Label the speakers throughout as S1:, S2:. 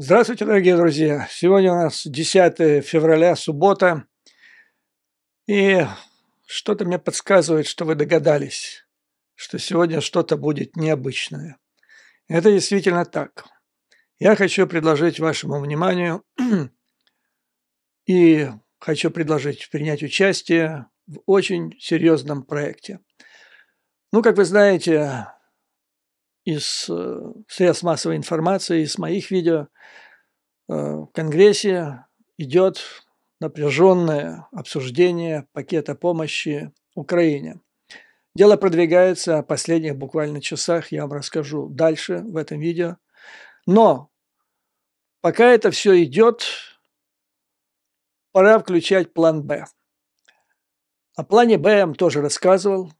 S1: Здравствуйте, дорогие друзья! Сегодня у нас 10 февраля, суббота, и что-то мне подсказывает, что вы догадались, что сегодня что-то будет необычное. Это действительно так. Я хочу предложить вашему вниманию и хочу предложить принять участие в очень серьезном проекте. Ну, как вы знаете, из э, средств массовой информации, из моих видео, э, в Конгрессе идет напряженное обсуждение пакета помощи Украине. Дело продвигается в последних буквально часах, я вам расскажу дальше в этом видео. Но пока это все идет, пора включать план «Б». О плане «Б» я вам тоже рассказывал.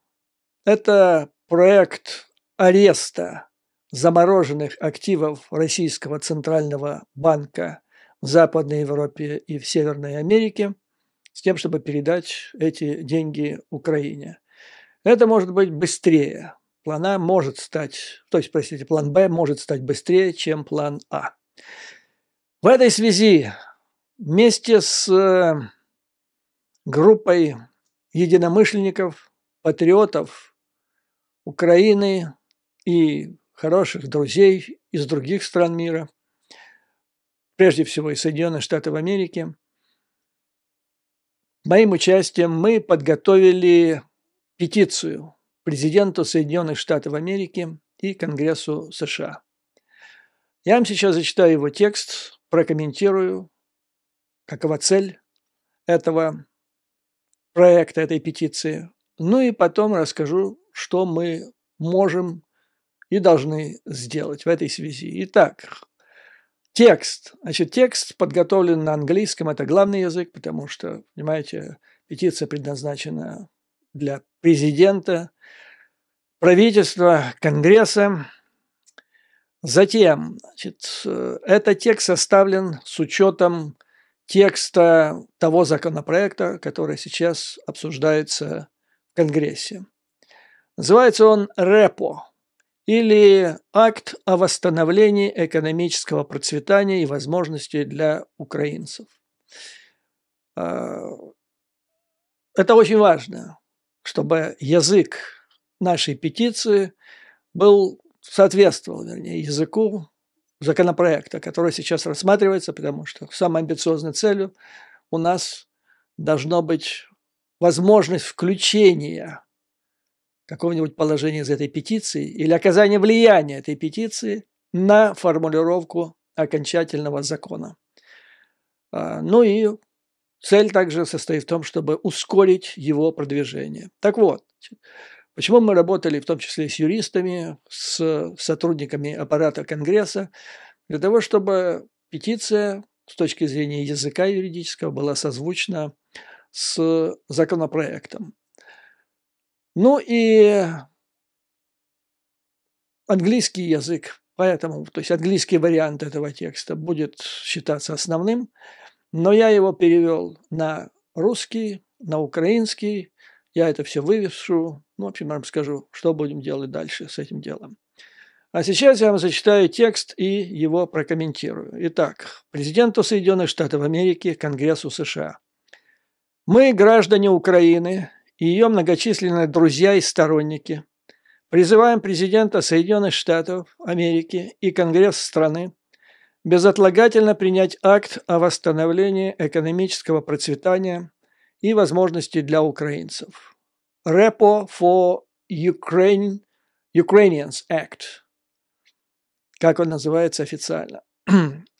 S1: Это проект ареста замороженных активов Российского Центрального банка в Западной Европе и в Северной Америке с тем, чтобы передать эти деньги Украине. Это может быть быстрее. План А может стать, то есть, простите, план Б может стать быстрее, чем план А. В этой связи вместе с э, группой единомышленников, патриотов Украины, и хороших друзей из других стран мира, прежде всего из Соединенных Штатов Америки. Моим участием мы подготовили петицию президенту Соединенных Штатов Америки и Конгрессу США. Я вам сейчас зачитаю его текст, прокомментирую, какова цель этого проекта, этой петиции. Ну и потом расскажу, что мы можем и должны сделать в этой связи. Итак, текст. Значит, текст подготовлен на английском, это главный язык, потому что, понимаете, петиция предназначена для президента, правительства, Конгресса. Затем, значит, этот текст составлен с учетом текста того законопроекта, который сейчас обсуждается в Конгрессе. Называется он Репо или акт о восстановлении экономического процветания и возможностей для украинцев. А, это очень важно, чтобы язык нашей петиции был, соответствовал, вернее, языку законопроекта, который сейчас рассматривается, потому что самой амбициозной целью у нас должно быть возможность включения какого-нибудь положения из этой петиции или оказания влияния этой петиции на формулировку окончательного закона. А, ну и цель также состоит в том, чтобы ускорить его продвижение. Так вот, почему мы работали в том числе с юристами, с сотрудниками аппарата Конгресса, для того, чтобы петиция с точки зрения языка юридического была созвучна с законопроектом. Ну и английский язык, поэтому, то есть английский вариант этого текста будет считаться основным, но я его перевел на русский, на украинский, я это все вывешу, ну, в общем, я вам скажу, что будем делать дальше с этим делом. А сейчас я вам зачитаю текст и его прокомментирую. Итак, президенту Соединенных Штатов Америки, Конгрессу США. Мы, граждане Украины, и ее многочисленные друзья и сторонники. Призываем президента Соединенных Штатов Америки и Конгресс страны безотлагательно принять акт о восстановлении экономического процветания и возможностей для украинцев. Repo for Ukraine, Ukrainians Act, как он называется официально.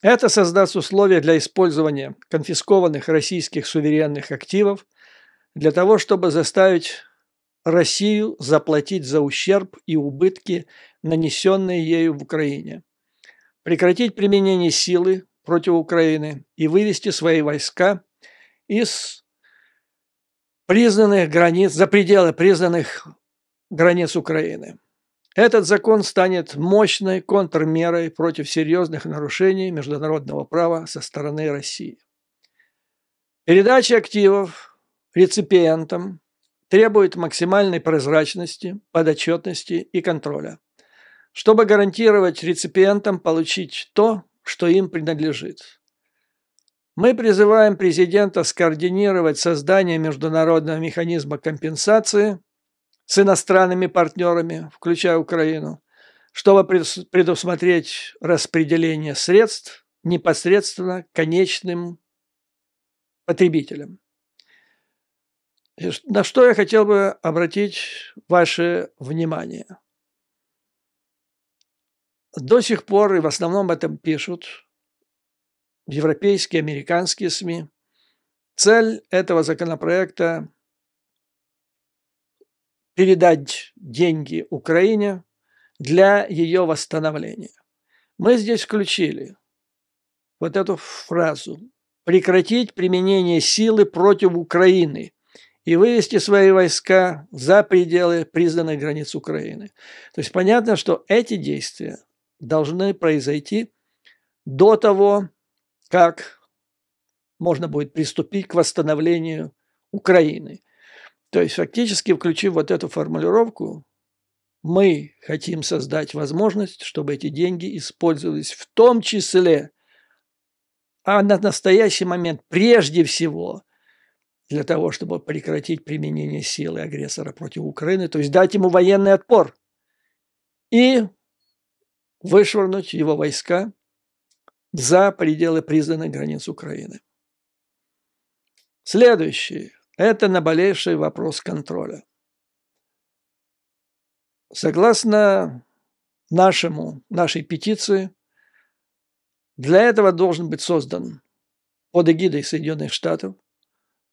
S1: Это создаст условия для использования конфискованных российских суверенных активов – для того, чтобы заставить Россию заплатить за ущерб и убытки, нанесенные ею в Украине, прекратить применение силы против Украины и вывести свои войска из признанных границ, за пределы признанных границ Украины. Этот закон станет мощной контрмерой против серьезных нарушений международного права со стороны России. Передача активов реципиентам, требует максимальной прозрачности, подотчетности и контроля, чтобы гарантировать реципиентам получить то, что им принадлежит. Мы призываем президента скоординировать создание международного механизма компенсации с иностранными партнерами, включая Украину, чтобы предусмотреть распределение средств непосредственно конечным потребителям на что я хотел бы обратить ваше внимание. До сих пор, и в основном об этом пишут европейские, американские СМИ, цель этого законопроекта – передать деньги Украине для ее восстановления. Мы здесь включили вот эту фразу «прекратить применение силы против Украины» и вывести свои войска за пределы признанных границ Украины. То есть понятно, что эти действия должны произойти до того, как можно будет приступить к восстановлению Украины. То есть фактически, включив вот эту формулировку, мы хотим создать возможность, чтобы эти деньги использовались в том числе, а на настоящий момент прежде всего для того, чтобы прекратить применение силы агрессора против Украины, то есть дать ему военный отпор и вышвырнуть его войска за пределы признанных границ Украины. Следующий – это наболевший вопрос контроля. Согласно нашему, нашей петиции, для этого должен быть создан под эгидой Соединенных Штатов –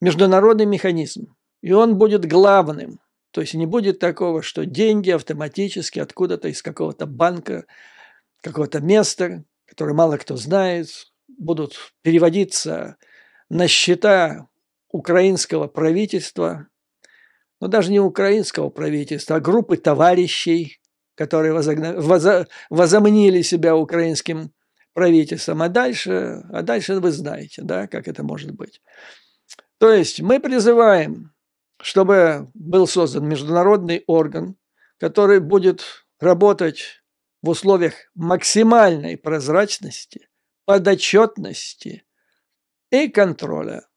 S1: международный механизм. И он будет главным. То есть не будет такого, что деньги автоматически откуда-то из какого-то банка, какого-то места, которое мало кто знает, будут переводиться на счета украинского правительства, но даже не украинского правительства, а группы товарищей, которые возогна... возо... возомнили себя украинским правительством. А дальше, а дальше вы знаете, да, как это может быть. То есть мы призываем, чтобы был создан международный орган, который будет работать в условиях максимальной прозрачности, подотчетности и контроля,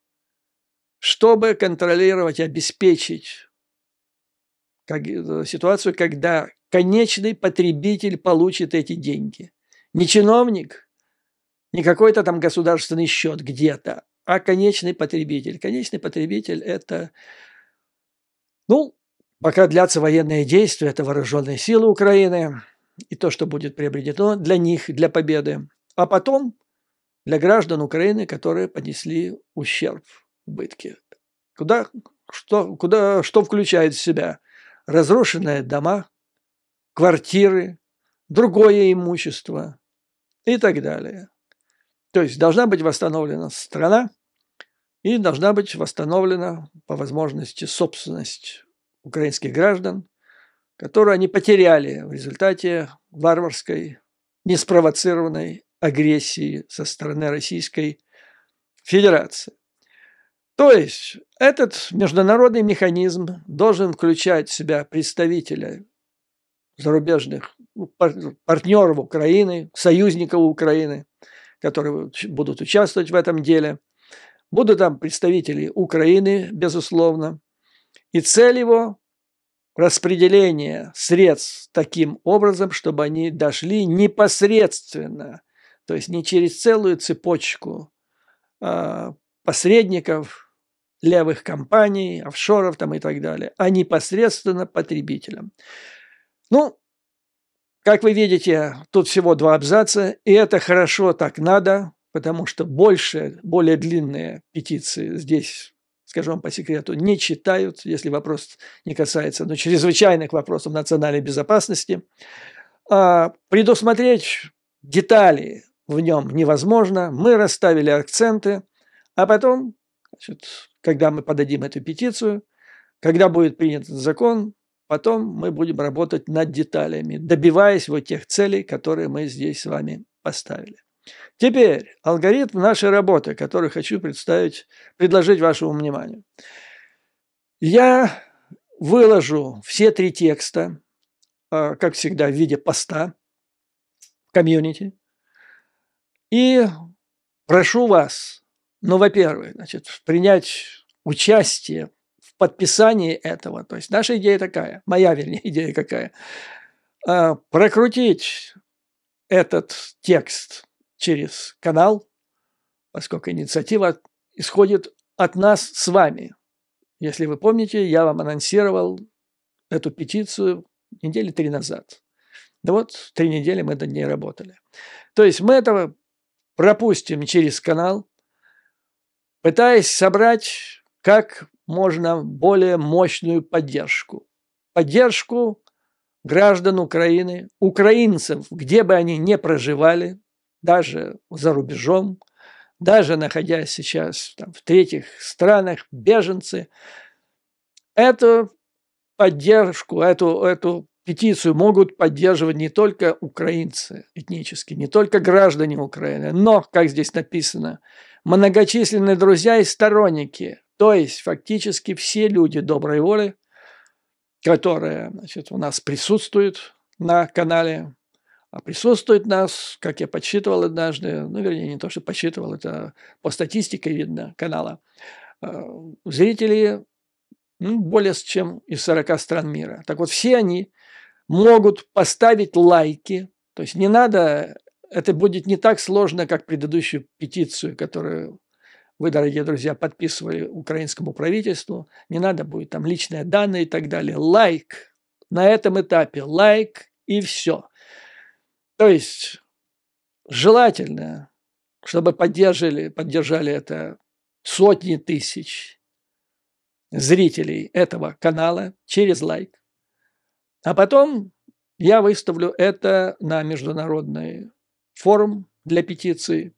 S1: чтобы контролировать, обеспечить ситуацию, когда конечный потребитель получит эти деньги. Не чиновник, не какой-то там государственный счет где-то, а конечный потребитель? Конечный потребитель – это, ну, пока длятся военные действия, это вооруженные силы Украины и то, что будет приобретено для них, для победы. А потом для граждан Украины, которые понесли ущерб, убытки. Куда, что, куда, что включает в себя? Разрушенные дома, квартиры, другое имущество и так далее. То есть должна быть восстановлена страна, и должна быть восстановлена по возможности собственность украинских граждан, которую они потеряли в результате варварской, неспровоцированной агрессии со стороны Российской Федерации. То есть этот международный механизм должен включать в себя представителя зарубежных ну, партнеров Украины, союзников Украины, которые будут участвовать в этом деле, Будут там представители Украины, безусловно. И цель его – распределение средств таким образом, чтобы они дошли непосредственно, то есть не через целую цепочку э, посредников, левых компаний, офшоров там и так далее, а непосредственно потребителям. Ну, как вы видите, тут всего два абзаца, и это хорошо, так надо, потому что больше, более длинные петиции здесь скажу вам по секрету, не читают, если вопрос не касается ну, чрезвычайных вопросов национальной безопасности. А, предусмотреть детали в нем невозможно. Мы расставили акценты, а потом, значит, когда мы подадим эту петицию, когда будет принят закон, потом мы будем работать над деталями, добиваясь вот тех целей, которые мы здесь с вами поставили. Теперь алгоритм нашей работы, который хочу представить, предложить вашему вниманию. Я выложу все три текста, э, как всегда, в виде поста в комьюнити. И прошу вас, ну, во-первых, значит, принять участие в подписании этого. То есть наша идея такая, моя, вернее, идея какая. Э, прокрутить этот текст через канал, поскольку инициатива исходит от нас с вами. Если вы помните, я вам анонсировал эту петицию недели три назад. Да вот, три недели мы над ней работали. То есть мы этого пропустим через канал, пытаясь собрать как можно более мощную поддержку. Поддержку граждан Украины, украинцев, где бы они ни проживали, даже за рубежом, даже находясь сейчас там, в третьих странах, беженцы, эту поддержку, эту, эту петицию могут поддерживать не только украинцы этнически, не только граждане Украины, но, как здесь написано, многочисленные друзья и сторонники, то есть фактически все люди доброй воли, которые значит, у нас присутствуют на канале а присутствует нас, как я подсчитывал однажды, ну, вернее, не то, что подсчитывал, это по статистике видно канала, а, зрители ну, более чем из 40 стран мира. Так вот, все они могут поставить лайки, то есть не надо, это будет не так сложно, как предыдущую петицию, которую вы, дорогие друзья, подписывали украинскому правительству, не надо будет там личные данные и так далее. Лайк, на этом этапе лайк и все. То есть желательно, чтобы поддержали, поддержали это сотни тысяч зрителей этого канала через лайк. А потом я выставлю это на международный форум для петиции.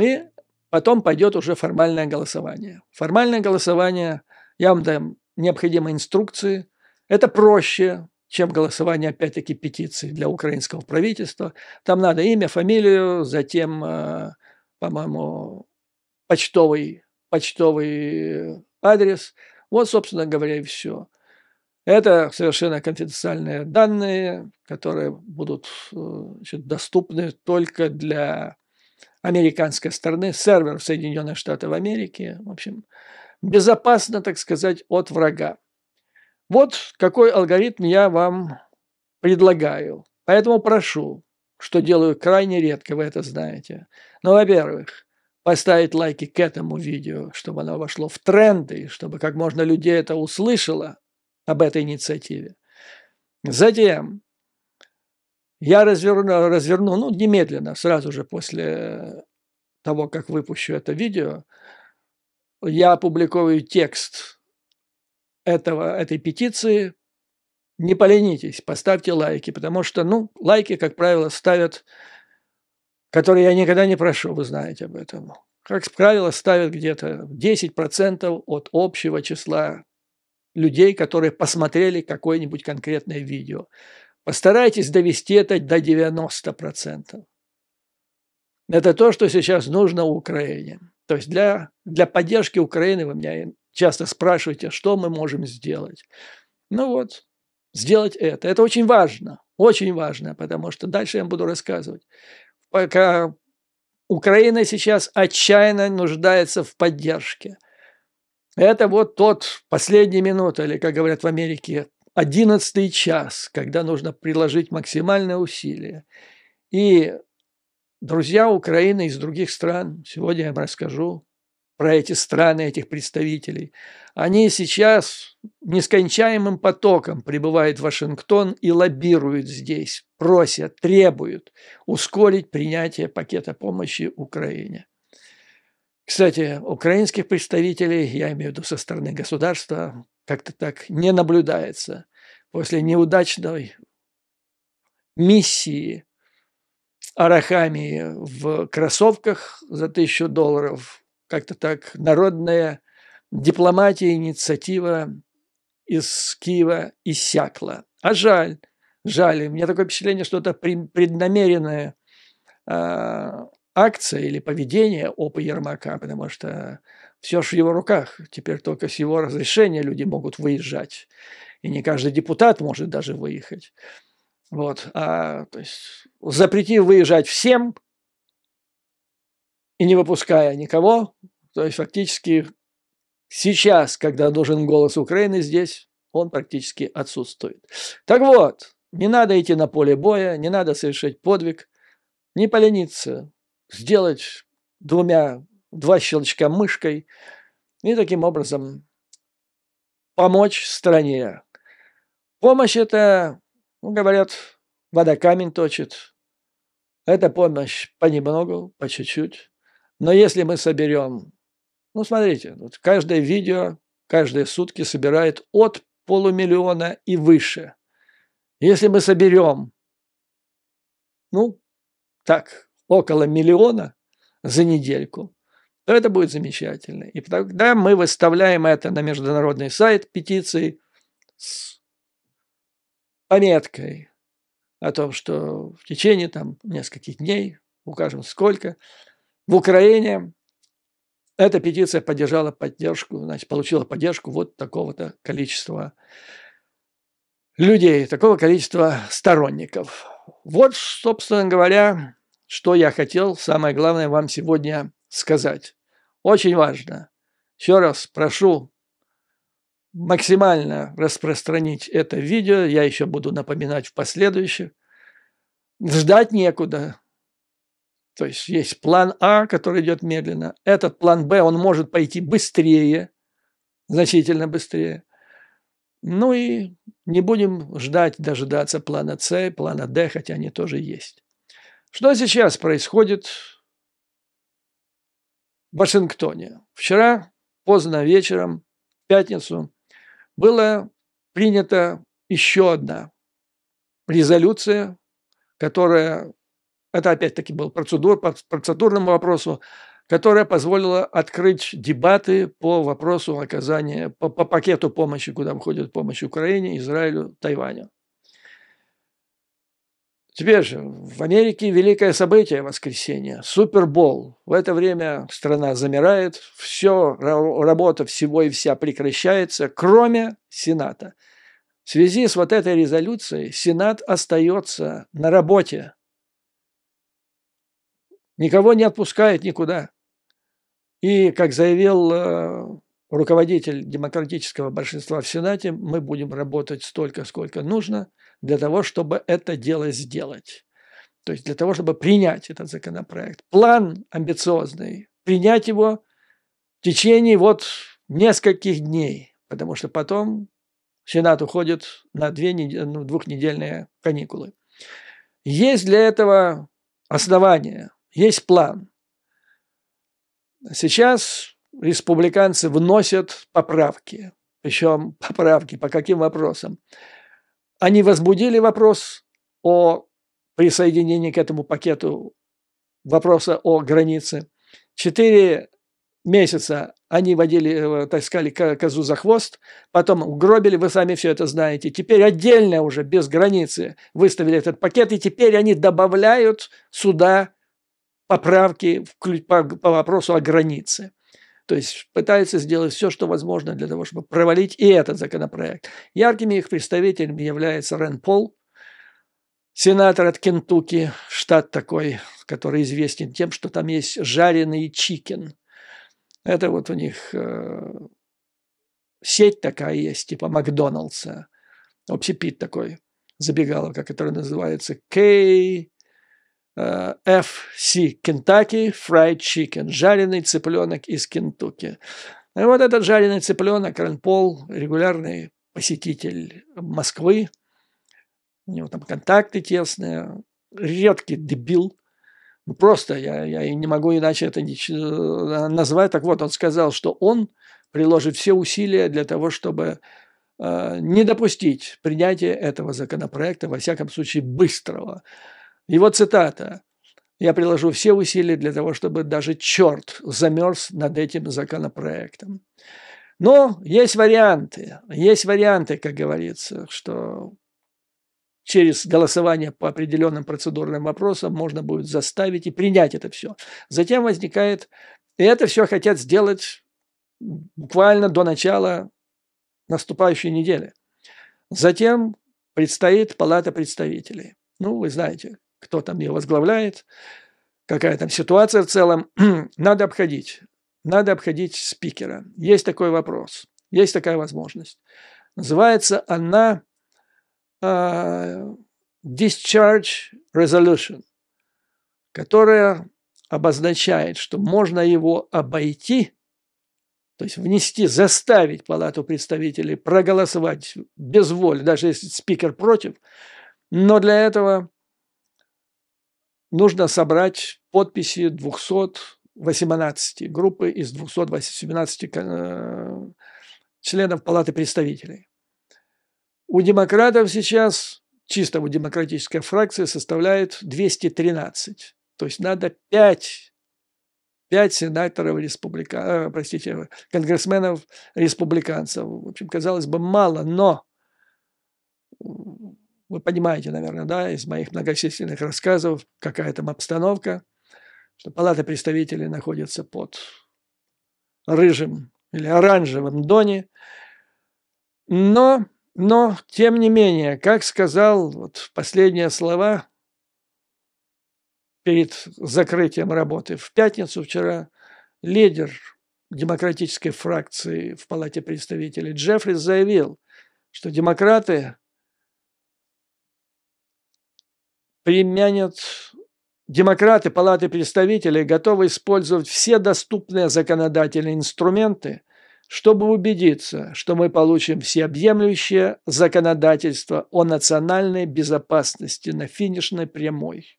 S1: И потом пойдет уже формальное голосование. Формальное голосование, я вам дам необходимые инструкции. Это проще, чем голосование, опять-таки, петиции для украинского правительства. Там надо имя, фамилию, затем, э, по-моему, почтовый, почтовый адрес. Вот, собственно говоря, и все. Это совершенно конфиденциальные данные, которые будут э, значит, доступны только для американской стороны, сервер в Соединенных Штатах Америки. В общем, безопасно, так сказать, от врага. Вот какой алгоритм я вам предлагаю. Поэтому прошу, что делаю крайне редко, вы это знаете. Но, ну, во-первых, поставить лайки к этому видео, чтобы оно вошло в тренды, чтобы как можно людей это услышало об этой инициативе. Затем я разверну, разверну, ну, немедленно, сразу же после того, как выпущу это видео, я опубликую текст этого, этой петиции, не поленитесь, поставьте лайки, потому что, ну, лайки, как правило, ставят, которые я никогда не прошу, вы знаете об этом. Как правило, ставят где-то 10% от общего числа людей, которые посмотрели какое-нибудь конкретное видео. Постарайтесь довести это до 90%. Это то, что сейчас нужно Украине. То есть для, для поддержки Украины вы меня часто спрашиваете, что мы можем сделать. Ну вот, сделать это. Это очень важно, очень важно, потому что дальше я буду рассказывать. Пока Украина сейчас отчаянно нуждается в поддержке. Это вот тот последний минут, или, как говорят в Америке, одиннадцатый час, когда нужно приложить максимальное усилие. И друзья Украины из других стран, сегодня я вам расскажу, про эти страны, этих представителей, они сейчас нескончаемым потоком прибывают в Вашингтон и лоббируют здесь, просят, требуют ускорить принятие пакета помощи Украине. Кстати, украинских представителей, я имею в виду со стороны государства, как-то так не наблюдается. После неудачной миссии Арахами в кроссовках за тысячу долларов как-то так народная дипломатия, инициатива из Киева иссякла. А жаль, жаль. У меня такое впечатление, что это преднамеренная э, акция или поведение ОПА Ермака, потому что все же в его руках. Теперь только с его разрешения люди могут выезжать. И не каждый депутат может даже выехать. Вот. А, то есть запретив выезжать всем, и не выпуская никого. То есть фактически сейчас, когда нужен голос Украины здесь, он практически отсутствует. Так вот, не надо идти на поле боя, не надо совершать подвиг, не полениться, сделать двумя, два щелчка мышкой и таким образом помочь стране. Помощь это, ну, говорят, вода камень точит. Это помощь понемногу, по чуть-чуть. Но если мы соберем, ну смотрите, вот каждое видео, каждые сутки собирает от полумиллиона и выше. Если мы соберем, ну, так, около миллиона за недельку, то это будет замечательно. И тогда мы выставляем это на международный сайт петиции с пометкой о том, что в течение там нескольких дней, укажем сколько, в Украине эта петиция поддержала поддержку, значит, получила поддержку вот такого-то количества людей, такого количества сторонников. Вот, собственно говоря, что я хотел, самое главное, вам сегодня сказать. Очень важно. Еще раз прошу максимально распространить это видео. Я еще буду напоминать в последующих. Ждать некуда. То есть есть план А, который идет медленно. Этот план Б, он может пойти быстрее, значительно быстрее. Ну и не будем ждать, дожидаться плана С, плана Д, хотя они тоже есть. Что сейчас происходит в Вашингтоне? Вчера поздно вечером, в пятницу, было принята еще одна резолюция, которая это опять-таки был процедур, по процедурному вопросу, которая позволила открыть дебаты по вопросу оказания, по, по пакету помощи, куда входит помощь Украине, Израилю, Тайваню. Теперь же в Америке великое событие воскресенье, Супербол. В это время страна замирает, все, работа всего и вся прекращается, кроме Сената. В связи с вот этой резолюцией Сенат остается на работе Никого не отпускает никуда. И, как заявил э, руководитель демократического большинства в Сенате, мы будем работать столько, сколько нужно для того, чтобы это дело сделать. То есть для того, чтобы принять этот законопроект. План амбициозный. Принять его в течение вот нескольких дней, потому что потом Сенат уходит на две, ну, двухнедельные каникулы. Есть для этого основания. Есть план. Сейчас республиканцы вносят поправки. Причем поправки по каким вопросам? Они возбудили вопрос о присоединении к этому пакету вопроса о границе. Четыре месяца они водили, э, таскали козу за хвост, потом угробили, вы сами все это знаете. Теперь отдельно уже, без границы, выставили этот пакет, и теперь они добавляют сюда поправки по, вопросу о границе. То есть пытаются сделать все, что возможно для того, чтобы провалить и этот законопроект. Яркими их представителями является Рен Пол, сенатор от Кентукки, штат такой, который известен тем, что там есть жареный чикен. Это вот у них э, сеть такая есть, типа Макдоналдса, общепит такой, забегаловка, которая называется Кей Э, FC Kentucky Fried Chicken, жареный цыпленок из Кентукки. И вот этот жареный цыпленок, Рен Пол, регулярный посетитель Москвы, у него там контакты тесные, редкий дебил, ну, просто я, я не могу иначе это э, назвать. Так вот, он сказал, что он приложит все усилия для того, чтобы э, не допустить принятия этого законопроекта, во всяком случае, быстрого. Его цитата. Я приложу все усилия для того, чтобы даже черт замерз над этим законопроектом. Но есть варианты, есть варианты, как говорится, что через голосование по определенным процедурным вопросам можно будет заставить и принять это все. Затем возникает, и это все хотят сделать буквально до начала наступающей недели. Затем предстоит Палата представителей. Ну, вы знаете, кто там ее возглавляет, какая там ситуация в целом, надо обходить. Надо обходить спикера. Есть такой вопрос, есть такая возможность. Называется она э, Discharge Resolution, которая обозначает, что можно его обойти, то есть внести, заставить Палату представителей проголосовать без воли, даже если спикер против, но для этого нужно собрать подписи 218 группы из 217 э, членов Палаты представителей. У демократов сейчас, чисто у демократической фракции, составляет 213. То есть надо 5, 5 сенаторов, республика, э, простите, конгрессменов республиканцев. В общем, казалось бы, мало, но вы понимаете, наверное, да, из моих многочисленных рассказов, какая там обстановка, что Палата представителей находится под рыжим или оранжевым доне. Но, но, тем не менее, как сказал вот последние слова перед закрытием работы в пятницу вчера, лидер демократической фракции в Палате представителей Джеффрис заявил, что демократы применят демократы Палаты представителей, готовы использовать все доступные законодательные инструменты, чтобы убедиться, что мы получим всеобъемлющее законодательство о национальной безопасности на финишной прямой.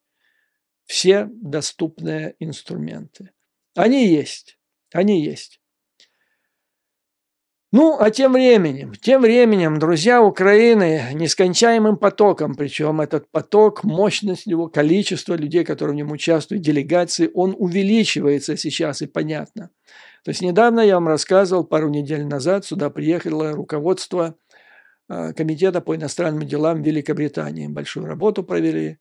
S1: Все доступные инструменты. Они есть. Они есть. Ну, а тем временем, тем временем, друзья Украины нескончаемым потоком, причем этот поток, мощность его, количество людей, которые в нем участвуют, делегации, он увеличивается сейчас, и понятно. То есть недавно я вам рассказывал, пару недель назад сюда приехало руководство а, Комитета по иностранным делам Великобритании. Большую работу провели.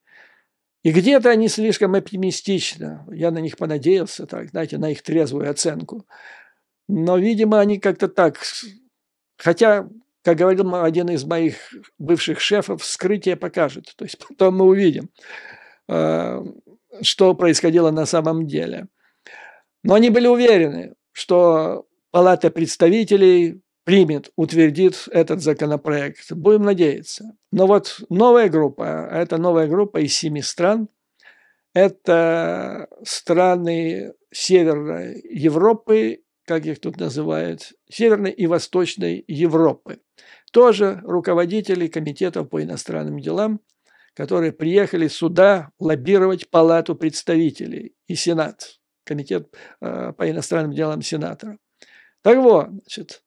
S1: И где-то они слишком оптимистично, я на них понадеялся, так, знаете, на их трезвую оценку – но, видимо, они как-то так... Хотя, как говорил один из моих бывших шефов, вскрытие покажет. То есть потом мы увидим, э, что происходило на самом деле. Но они были уверены, что Палата представителей примет, утвердит этот законопроект. Будем надеяться. Но вот новая группа, а это новая группа из семи стран, это страны Северной Европы как их тут называют, Северной и Восточной Европы. Тоже руководители комитетов по иностранным делам, которые приехали сюда лоббировать Палату представителей и Сенат, комитет э, по иностранным делам Сенатора. Так вот, значит,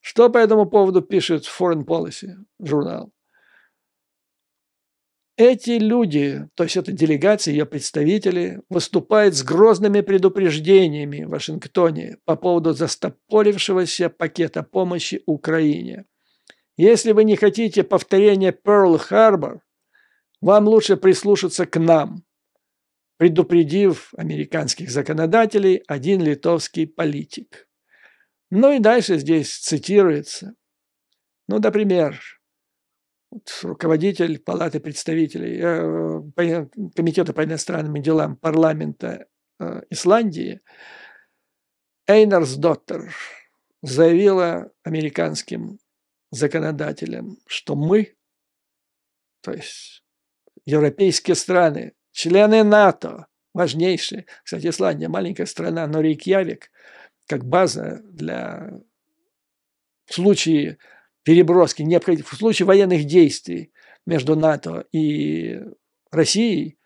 S1: что по этому поводу пишет Foreign Policy журнал? Эти люди, то есть эта делегация, ее представители, выступают с грозными предупреждениями в Вашингтоне по поводу застопорившегося пакета помощи Украине. Если вы не хотите повторения Перл-Харбор, вам лучше прислушаться к нам, предупредив американских законодателей один литовский политик. Ну и дальше здесь цитируется. Ну, например, руководитель Палаты представителей, э, э, Комитета по иностранным делам парламента э, Исландии, Эйнарс Доттер заявила американским законодателям, что мы, то есть европейские страны, члены НАТО, важнейшие. Кстати, Исландия маленькая страна, но Рейкьявик, как база для в случае переброски в случае военных действий между НАТО и Россией,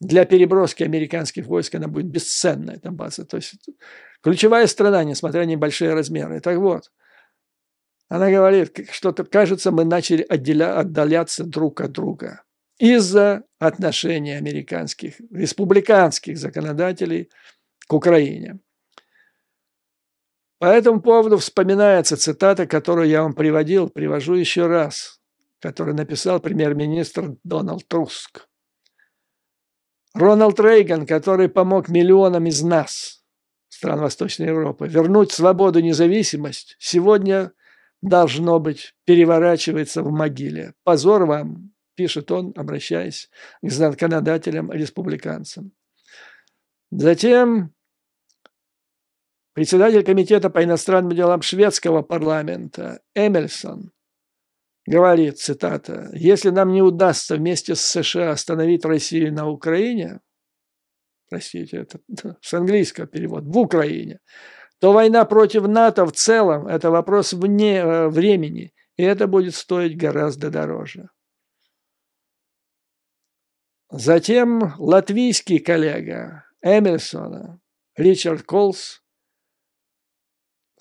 S1: для переброски американских войск она будет бесценна, эта база. То есть ключевая страна, несмотря на небольшие размеры. Так вот, она говорит, что кажется, мы начали отделя, отдаляться друг от друга из-за отношений американских, республиканских законодателей к Украине. По этому поводу вспоминается цитата, которую я вам приводил, привожу еще раз, которую написал премьер-министр Дональд Труск. Рональд Рейган, который помог миллионам из нас, стран Восточной Европы, вернуть свободу и независимость, сегодня должно быть, переворачивается в могиле. Позор вам, пишет он, обращаясь к законодателям-республиканцам. Затем председатель Комитета по иностранным делам шведского парламента Эмельсон говорит, цитата, «Если нам не удастся вместе с США остановить Россию на Украине, простите, это с английского перевод, в Украине, то война против НАТО в целом – это вопрос вне э, времени, и это будет стоить гораздо дороже». Затем латвийский коллега Эмельсона Ричард Колс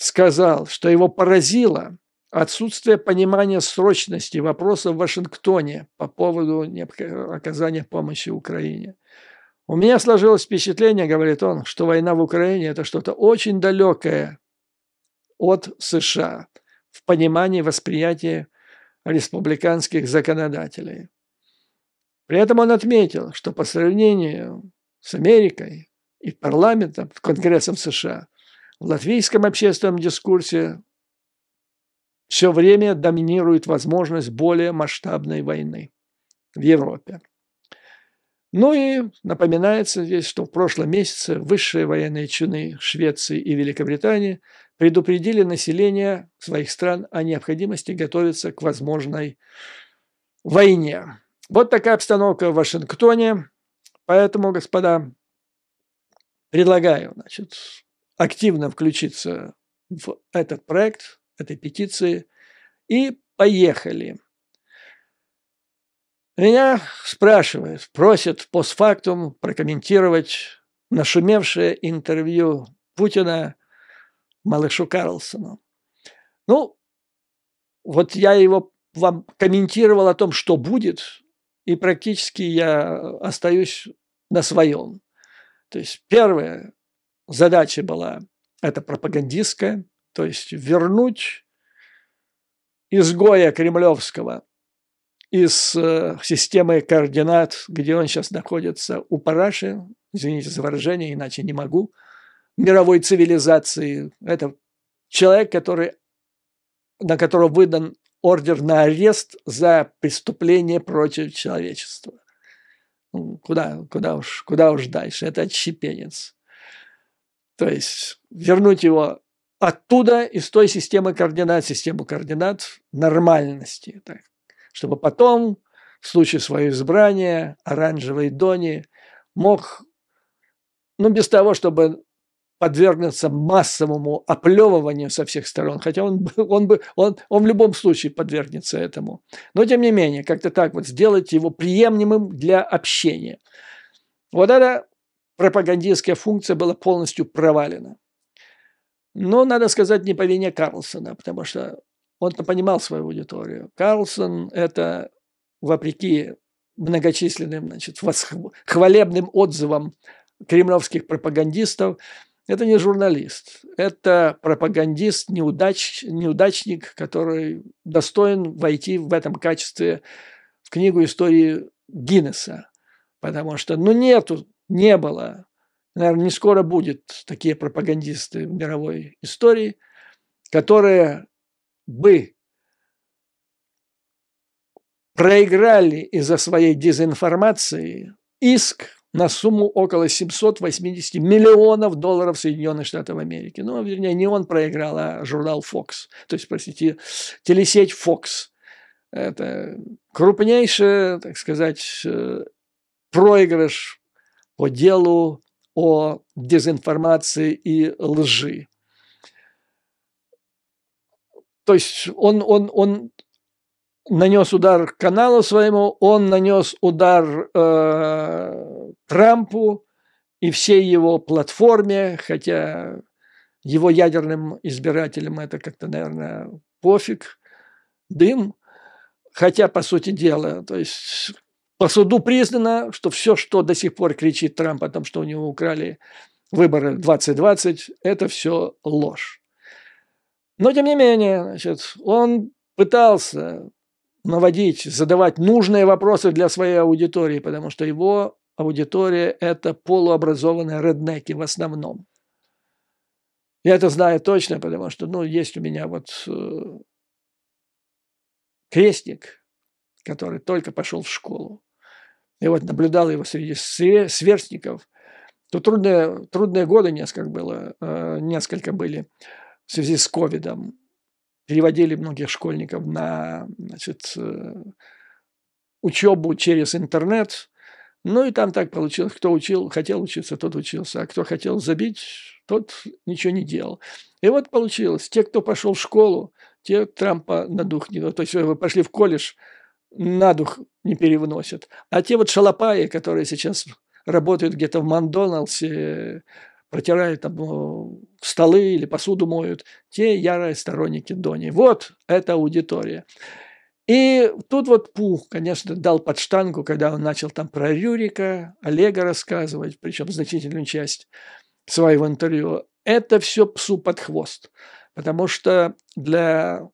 S1: сказал, что его поразило отсутствие понимания срочности вопроса в Вашингтоне по поводу оказания помощи Украине. У меня сложилось впечатление, говорит он, что война в Украине – это что-то очень далекое от США в понимании восприятия республиканских законодателей. При этом он отметил, что по сравнению с Америкой и парламентом, Конгрессом США, в латвийском общественном дискурсе все время доминирует возможность более масштабной войны в Европе. Ну и напоминается здесь, что в прошлом месяце высшие военные чины Швеции и Великобритании предупредили население своих стран о необходимости готовиться к возможной войне. Вот такая обстановка в Вашингтоне. Поэтому, господа, предлагаю, значит, активно включиться в этот проект, этой петиции. И поехали. Меня спрашивают, просят постфактум прокомментировать нашумевшее интервью Путина малышу Карлсону. Ну, вот я его вам комментировал о том, что будет, и практически я остаюсь на своем. То есть первое, задача была это пропагандистская, то есть вернуть изгоя кремлевского из э, системы координат, где он сейчас находится, у Параши, извините за выражение, иначе не могу, мировой цивилизации. Это человек, который, на которого выдан ордер на арест за преступление против человечества. Ну, куда, куда, уж, куда уж дальше? Это отщепенец. То есть вернуть его оттуда, из той системы координат, систему координат нормальности, так, чтобы потом, в случае своего избрания, оранжевой Дони мог, ну, без того, чтобы подвергнуться массовому оплевыванию со всех сторон, хотя он, он, бы, он, он в любом случае подвергнется этому. Но, тем не менее, как-то так вот сделать его приемлемым для общения. Вот это пропагандистская функция была полностью провалена. Но, надо сказать, не по вине Карлсона, потому что он понимал свою аудиторию. Карлсон – это, вопреки многочисленным значит, хвалебным отзывам кремлевских пропагандистов, это не журналист, это пропагандист, неудач, неудачник, который достоин войти в этом качестве в книгу истории Гиннеса. Потому что, ну, нету не было. Наверное, не скоро будет такие пропагандисты в мировой истории, которые бы проиграли из-за своей дезинформации иск на сумму около 780 миллионов долларов Соединенных Штатов Америки. Ну, вернее, не он проиграл, а журнал Fox. То есть, простите, телесеть Fox. Это крупнейший, так сказать, э, проигрыш по делу о дезинформации и лжи. То есть он, он, он нанес удар каналу своему, он нанес удар э, Трампу и всей его платформе, хотя его ядерным избирателям это как-то, наверное, пофиг, дым. Хотя, по сути дела, то есть по суду признано, что все, что до сих пор кричит Трамп о том, что у него украли выборы 2020, это все ложь. Но, тем не менее, значит, он пытался наводить, задавать нужные вопросы для своей аудитории, потому что его аудитория – это полуобразованные реднеки в основном. Я это знаю точно, потому что, ну, есть у меня вот э, крестник, который только пошел в школу и вот наблюдал его среди сверстников, то трудные, трудные годы несколько было, э, несколько были в связи с ковидом. Переводили многих школьников на значит, э, учебу через интернет. Ну и там так получилось. Кто учил, хотел учиться, тот учился. А кто хотел забить, тот ничего не делал. И вот получилось. Те, кто пошел в школу, те Трампа на дух не... То есть вы пошли в колледж, на дух не перевносят. А те вот шалопаи, которые сейчас работают где-то в Макдональдсе, протирают там э, столы или посуду моют, те ярые сторонники Дони. Вот эта аудитория. И тут вот Пух, конечно, дал под штангу, когда он начал там про Рюрика, Олега рассказывать, причем значительную часть своего интервью. Это все псу под хвост. Потому что для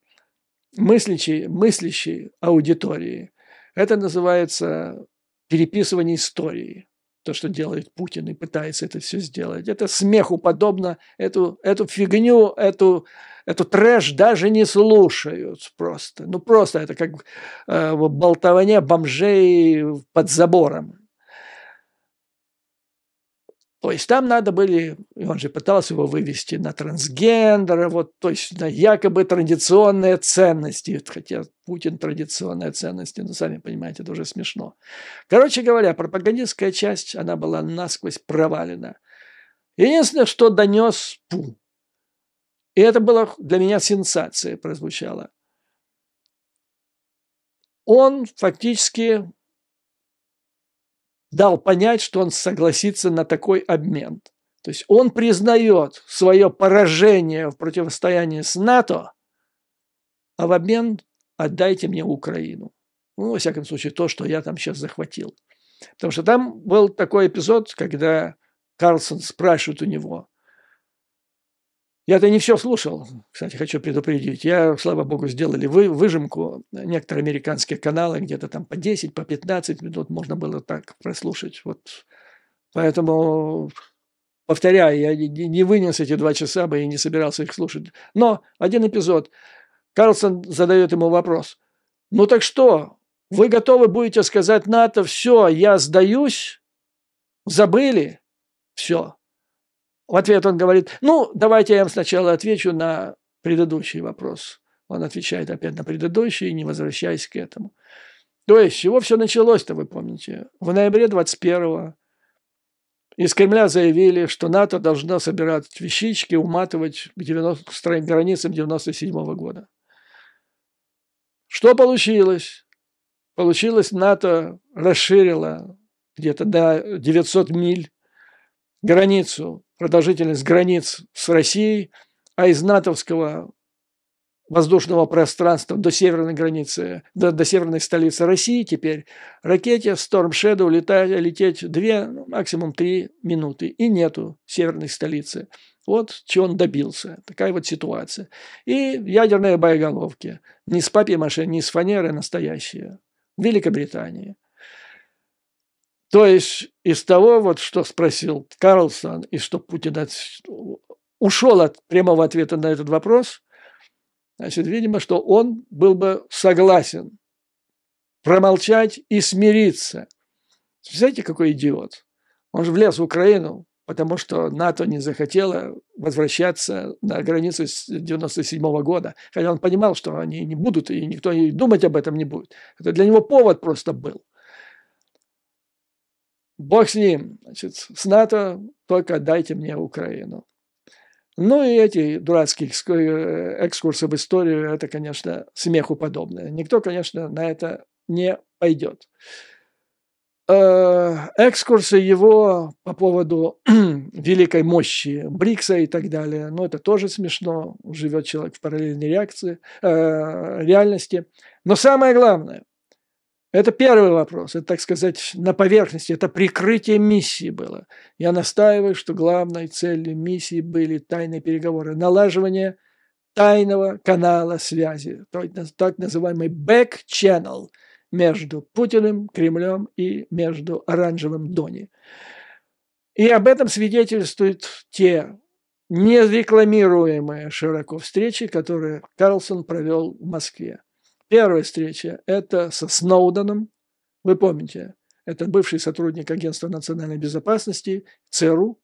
S1: мыслящей, мыслящей аудитории. Это называется переписывание истории. То, что делает Путин и пытается это все сделать. Это смеху подобно. Эту, эту фигню, эту, эту трэш даже не слушают просто. Ну, просто это как э, болтование бомжей под забором. То есть там надо были, и он же пытался его вывести на трансгендера, вот, то есть на якобы традиционные ценности, хотя Путин традиционные ценности, но ну, сами понимаете, это уже смешно. Короче говоря, пропагандистская часть, она была насквозь провалена. Единственное, что донес Пу, и это было для меня сенсация прозвучало. он фактически дал понять, что он согласится на такой обмен. То есть он признает свое поражение в противостоянии с НАТО, а в обмен отдайте мне Украину. Ну, во всяком случае, то, что я там сейчас захватил. Потому что там был такой эпизод, когда Карлсон спрашивает у него, я-то не все слушал. Кстати, хочу предупредить. Я, слава богу, сделали вы, выжимку. Некоторые американские каналы, где-то там по 10, по 15 минут можно было так прослушать. Вот. Поэтому, повторяю, я не вынес эти два часа бы и не собирался их слушать. Но один эпизод. Карлсон задает ему вопрос. Ну так что, вы готовы будете сказать НАТО, все, я сдаюсь, забыли, все, в ответ он говорит, ну, давайте я вам сначала отвечу на предыдущий вопрос. Он отвечает опять на предыдущий, не возвращаясь к этому. То есть, с чего все началось-то, вы помните? В ноябре 21-го из Кремля заявили, что НАТО должно собирать вещички, уматывать к, 90, границам 97 -го года. Что получилось? Получилось, НАТО расширило где-то до 900 миль границу продолжительность границ с Россией, а из натовского воздушного пространства до северной границы, до, до северной столицы России теперь ракете в Storm Shadow летать, лететь 2, ну, максимум 3 минуты. И нету северной столицы. Вот чего он добился. Такая вот ситуация. И ядерные боеголовки. Не с папи машины, не с фанеры настоящие. В Великобритании. То есть из того, вот, что спросил Карлсон, и что Путин от... ушел от прямого ответа на этот вопрос, значит, видимо, что он был бы согласен промолчать и смириться. Знаете, какой идиот? Он же влез в Украину, потому что НАТО не захотело возвращаться на границу с 1997 -го года. Хотя он понимал, что они не будут, и никто и думать об этом не будет. Это для него повод просто был. Бог с ним, значит, с НАТО только дайте мне Украину. Ну и эти дурацкие э, экскурсы в историю, это, конечно, смеху подобное. Никто, конечно, на это не пойдет. Э, экскурсы его по поводу великой мощи Брикса и так далее, но ну, это тоже смешно, живет человек в параллельной реакции, э, реальности. Но самое главное, это первый вопрос, это, так сказать, на поверхности, это прикрытие миссии было. Я настаиваю, что главной целью миссии были тайные переговоры, налаживание тайного канала связи, так называемый back channel между Путиным, Кремлем и между Оранжевым Дони. И об этом свидетельствуют те нерекламируемые широко встречи, которые Карлсон провел в Москве. Первая встреча – это со Сноуденом. Вы помните, это бывший сотрудник Агентства национальной безопасности ЦРУ,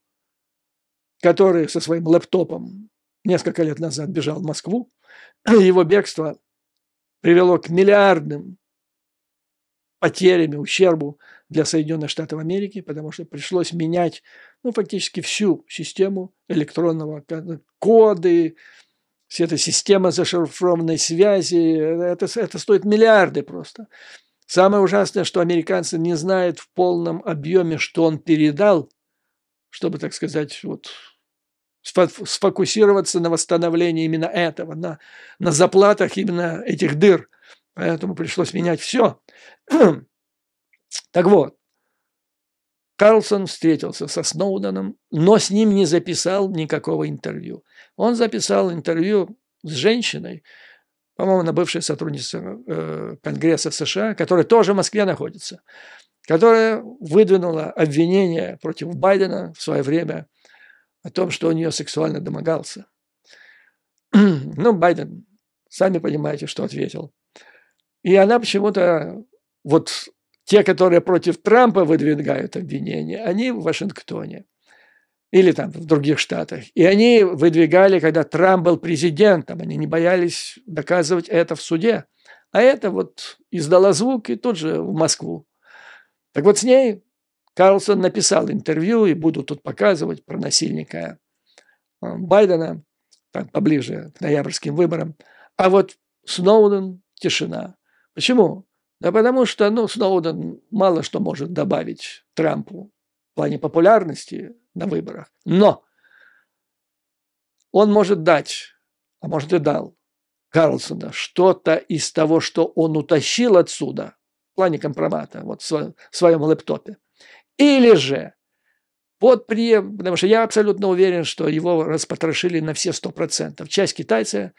S1: который со своим лэптопом несколько лет назад бежал в Москву. Его бегство привело к миллиардным потерями, ущербу для Соединенных Штатов Америки, потому что пришлось менять ну, фактически всю систему электронного коды, вся эта система зашифрованной связи, это, это стоит миллиарды просто. Самое ужасное, что американцы не знают в полном объеме, что он передал, чтобы, так сказать, вот сфокусироваться на восстановлении именно этого, на, на заплатах именно этих дыр. Поэтому пришлось менять все. так вот, Карлсон встретился со Сноуденом, но с ним не записал никакого интервью. Он записал интервью с женщиной, по-моему, на бывшей сотруднице э, Конгресса США, которая тоже в Москве находится, которая выдвинула обвинение против Байдена в свое время о том, что он ее сексуально домогался. ну, Байден, сами понимаете, что ответил. И она почему-то вот те, которые против Трампа выдвигают обвинения, они в Вашингтоне или там в других штатах. И они выдвигали, когда Трамп был президентом, они не боялись доказывать это в суде. А это вот издала звук и тут же в Москву. Так вот с ней Карлсон написал интервью, и буду тут показывать про насильника э, Байдена, там поближе к ноябрьским выборам. А вот Сноуден – тишина. Почему? Да потому что, ну, Сноуден мало что может добавить Трампу в плане популярности на выборах. Но он может дать, а может и дал, Карлсона что-то из того, что он утащил отсюда в плане компромата, вот в своем лэптопе. Или же под прием, потому что я абсолютно уверен, что его распотрошили на все 100%. Часть китайцев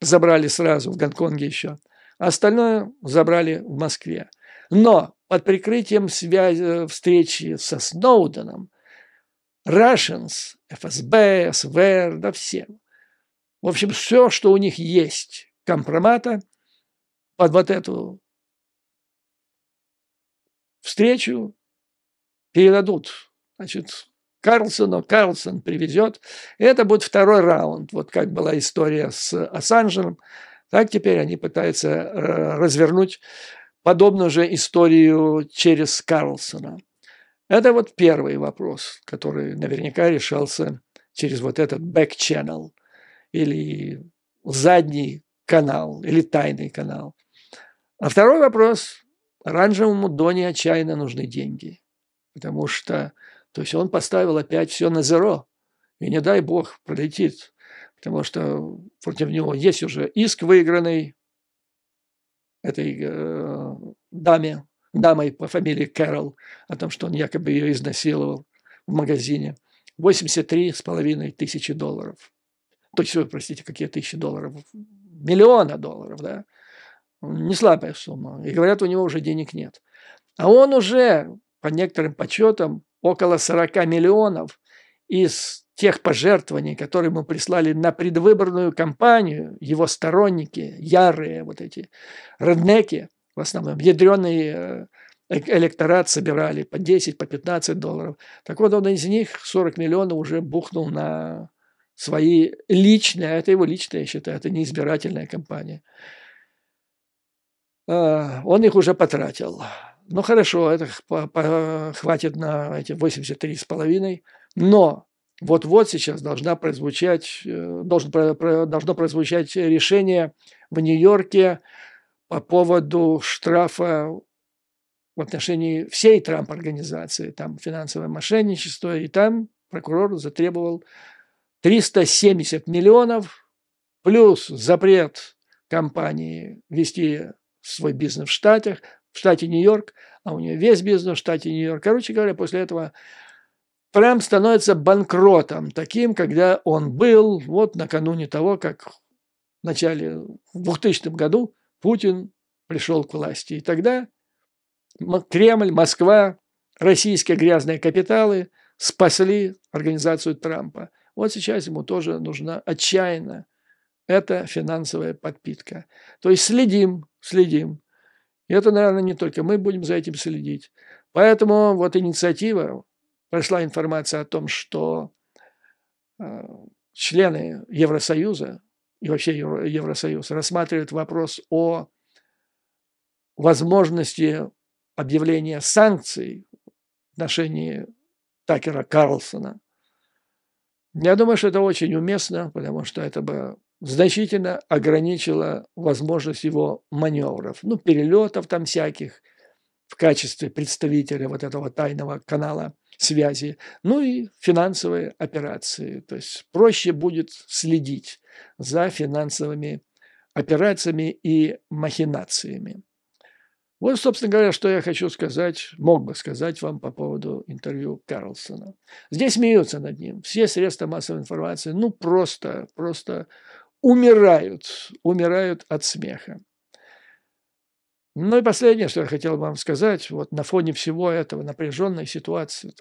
S1: забрали сразу в Гонконге еще – а остальное забрали в Москве. Но под прикрытием связи, э, встречи со Сноуденом Russians, ФСБ, СВР, да все. В общем, все, что у них есть компромата под вот эту встречу передадут. Значит, Карлсону, Карлсон привезет. Это будет второй раунд. Вот как была история с Ассанжем. Так теперь они пытаются э, развернуть подобную же историю через Карлсона. Это вот первый вопрос, который наверняка решался через вот этот back-channel или задний канал, или тайный канал. А второй вопрос. Оранжевому Доне отчаянно нужны деньги. Потому что, то есть он поставил опять все на зеро. И не дай бог пролетит потому что против него есть уже иск выигранный этой э, даме, дамой по фамилии Кэрол, о том, что он якобы ее изнасиловал в магазине. 83,5 тысячи долларов. То есть, вы простите, какие тысячи долларов? Миллиона долларов, да? Не слабая сумма. И говорят, у него уже денег нет. А он уже, по некоторым подсчетам, около 40 миллионов из тех пожертвований, которые мы прислали на предвыборную кампанию, его сторонники, ярые вот эти роднеки в основном ядреные э, э, электорат собирали по 10, по 15 долларов. Так вот, он из них 40 миллионов уже бухнул на свои личные, а это его личное, я считаю, это не избирательная кампания. А, он их уже потратил. Ну хорошо, это хватит на эти 83,5, но вот-вот сейчас должна прозвучать, э, должен, должно прозвучать решение в Нью-Йорке по поводу штрафа в отношении всей Трамп-организации, там финансовое мошенничество, и там прокурор затребовал 370 миллионов плюс запрет компании вести свой бизнес в Штатах, в штате Нью-Йорк, а у нее весь бизнес в штате Нью-Йорк. Короче говоря, после этого прям становится банкротом, таким, когда он был вот накануне того, как в начале, в 2000 году Путин пришел к власти. И тогда Кремль, Москва, российские грязные капиталы спасли организацию Трампа. Вот сейчас ему тоже нужна отчаянно эта финансовая подпитка. То есть следим, следим. И это, наверное, не только мы будем за этим следить. Поэтому вот инициатива прошла информация о том, что э, члены Евросоюза и вообще Евросоюз рассматривают вопрос о возможности объявления санкций в отношении Такера Карлсона. Я думаю, что это очень уместно, потому что это бы значительно ограничило возможность его маневров, ну, перелетов там всяких – в качестве представителя вот этого тайного канала связи, ну и финансовые операции. То есть проще будет следить за финансовыми операциями и махинациями. Вот, собственно говоря, что я хочу сказать, мог бы сказать вам по поводу интервью Карлсона. Здесь смеются над ним. Все средства массовой информации, ну, просто, просто умирают, умирают от смеха. Ну и последнее, что я хотел вам сказать, вот на фоне всего этого напряженной ситуации